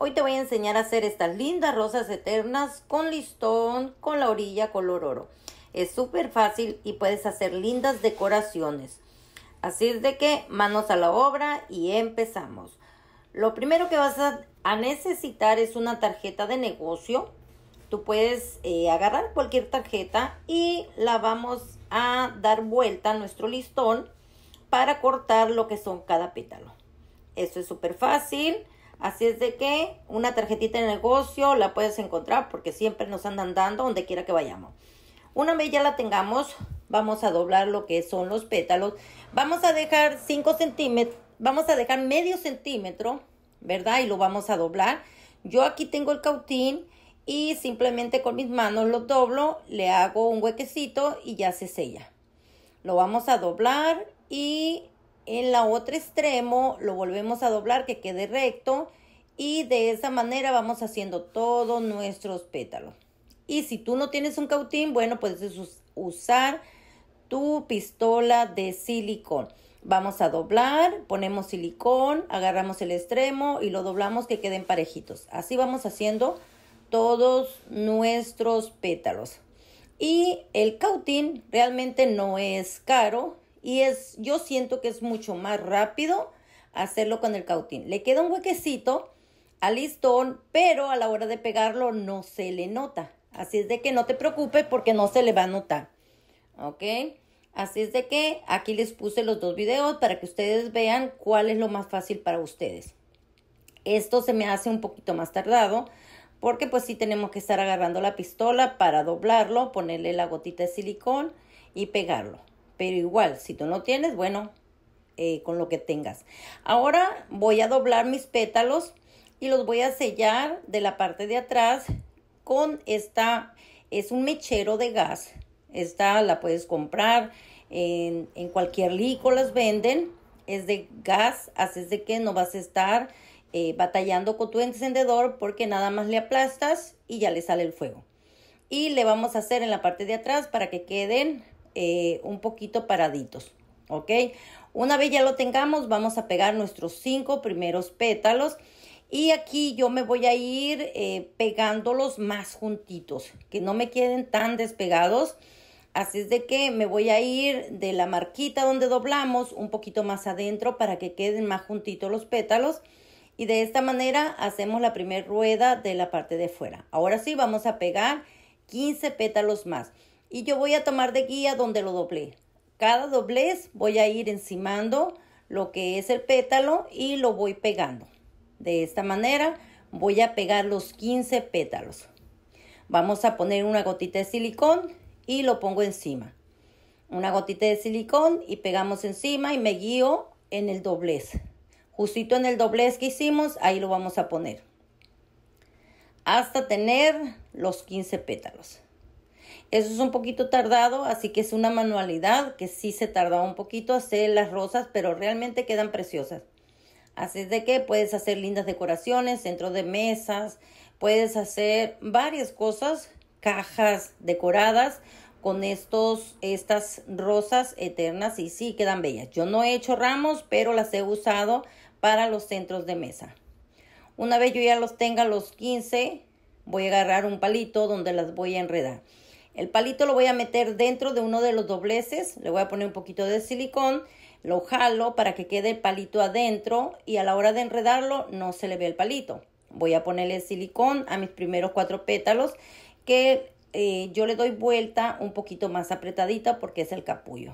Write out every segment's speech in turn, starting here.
Hoy te voy a enseñar a hacer estas lindas rosas eternas con listón, con la orilla color oro. Es súper fácil y puedes hacer lindas decoraciones. Así es de que manos a la obra y empezamos. Lo primero que vas a, necesitar es una tarjeta de negocio. Tú puedes eh, agarrar cualquier tarjeta y la vamos a dar vuelta a nuestro listón para cortar lo que son cada pétalo. esto es súper fácil. Así es de que una tarjetita de negocio la puedes encontrar porque siempre nos andan dando donde quiera que vayamos. Una vez ya la tengamos, vamos a doblar lo que son los pétalos. Vamos a dejar 5 centímetros, vamos a dejar medio centímetro, ¿verdad? Y lo vamos a doblar. Yo aquí tengo el cautín y simplemente con mis manos lo doblo, le hago un huequecito y ya se sella. Lo vamos a doblar y en la otra extremo lo volvemos a doblar que quede recto y de esa manera vamos haciendo todos nuestros pétalos. Y si tú no tienes un cautín, bueno, puedes usar tu pistola de silicón. Vamos a doblar, ponemos silicón, agarramos el extremo y lo doblamos que queden parejitos. Así vamos haciendo todos nuestros pétalos. Y el cautín realmente no es caro, y es, yo siento que es mucho más rápido hacerlo con el cautín. Le queda un huequecito al listón, pero a la hora de pegarlo no se le nota. Así es de que no te preocupes porque no se le va a notar. ¿Ok? Así es de que aquí les puse los dos videos para que ustedes vean cuál es lo más fácil para ustedes. Esto se me hace un poquito más tardado porque pues sí tenemos que estar agarrando la pistola para doblarlo, ponerle la gotita de silicón y pegarlo. Pero igual, si tú no tienes, bueno, eh, con lo que tengas. Ahora voy a doblar mis pétalos y los voy a sellar de la parte de atrás con esta, es un mechero de gas. Esta la puedes comprar en, cualquier lico, las venden. Es de gas, así es de que no vas a estar eh, batallando con tu encendedor porque nada más le aplastas y ya le sale el fuego. Y le vamos a hacer en la parte de atrás para que queden eh, un poquito paraditos, ¿ok? Una vez ya lo tengamos, vamos a pegar nuestros cinco primeros pétalos y aquí yo me voy a ir eh, pegándolos más juntitos, que no me queden tan despegados. Así es de que me voy a ir de la marquita donde doblamos un poquito más adentro para que queden más juntitos los pétalos. Y de esta manera hacemos la primera rueda de la parte de fuera. Ahora sí, vamos a pegar 15 pétalos más y yo voy a tomar de guía donde lo doblé. Cada doblez voy a ir encimando lo que es el pétalo y lo voy pegando. De esta manera voy a pegar los 15 pétalos. Vamos a poner una gotita de silicón y lo pongo encima. Una gotita de silicón y pegamos encima y me guío en el doblez. Justito en el doblez que hicimos, ahí lo vamos a poner. Hasta tener los 15 pétalos. Eso es un poquito tardado, así que es una manualidad que sí se tarda un poquito hacer las rosas, pero realmente quedan preciosas. Así de que puedes hacer lindas decoraciones, centros de mesas, puedes hacer varias cosas, cajas decoradas con estos, estas rosas eternas y sí quedan bellas. Yo no he hecho ramos, pero las he usado para los centros de mesa. Una vez yo ya los tenga los 15, voy a agarrar un palito donde las voy a enredar. El palito lo voy a meter dentro de uno de los dobleces, le voy a poner un poquito de silicón, lo jalo para que quede el palito adentro y a la hora de enredarlo no se le ve el palito. Voy a ponerle silicón a mis primeros cuatro pétalos que eh, yo le doy vuelta un poquito más apretadita porque es el capullo.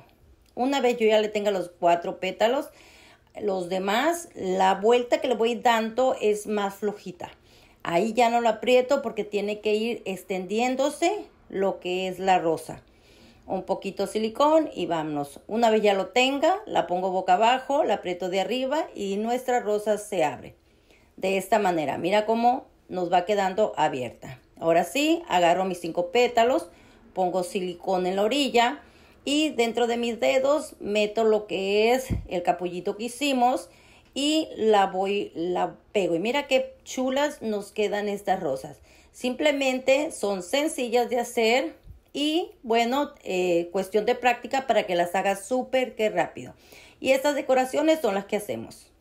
Una vez yo ya le tenga los cuatro pétalos, los demás, la vuelta que le voy dando es más flojita. Ahí ya no lo aprieto porque tiene que ir extendiéndose lo que es la rosa. Un poquito silicón y vámonos. Una vez ya lo tenga, la pongo boca abajo, la aprieto de arriba y nuestra rosa se abre. De esta manera, mira cómo nos va quedando abierta. Ahora sí, agarro mis cinco pétalos, pongo silicón en la orilla y dentro de mis dedos meto lo que es el capullito que hicimos y la voy, la pego. Y mira qué chulas nos quedan estas rosas. Simplemente son sencillas de hacer y bueno, eh, cuestión de práctica para que las hagas súper que rápido. Y estas decoraciones son las que hacemos.